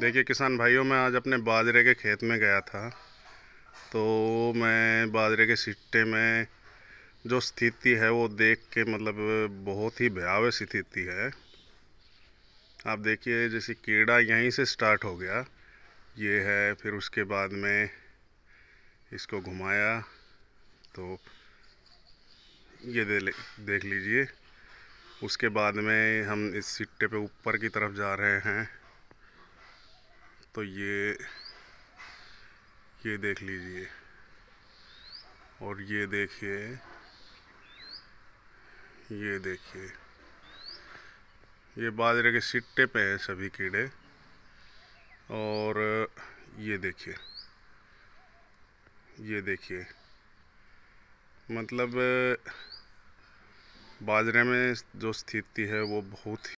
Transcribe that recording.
देखिए किसान भाइयों मैं आज अपने बाजरे के खेत में गया था तो मैं बाजरे के सिट्टे में जो स्थिति है वो देख के मतलब बहुत ही भयावह स्थिति है आप देखिए जैसे कीड़ा यहीं से स्टार्ट हो गया ये है फिर उसके बाद में इसको घुमाया तो ये दे देख लीजिए उसके बाद में हम इस सिट्टे पे ऊपर की तरफ जा रहे हैं तो ये ये देख लीजिए और ये देखिए ये देखिए ये बाजरे के सिट्टे पे हैं सभी कीड़े और ये देखिए ये देखिए मतलब बाजरे में जो स्थिति है वो बहुत ही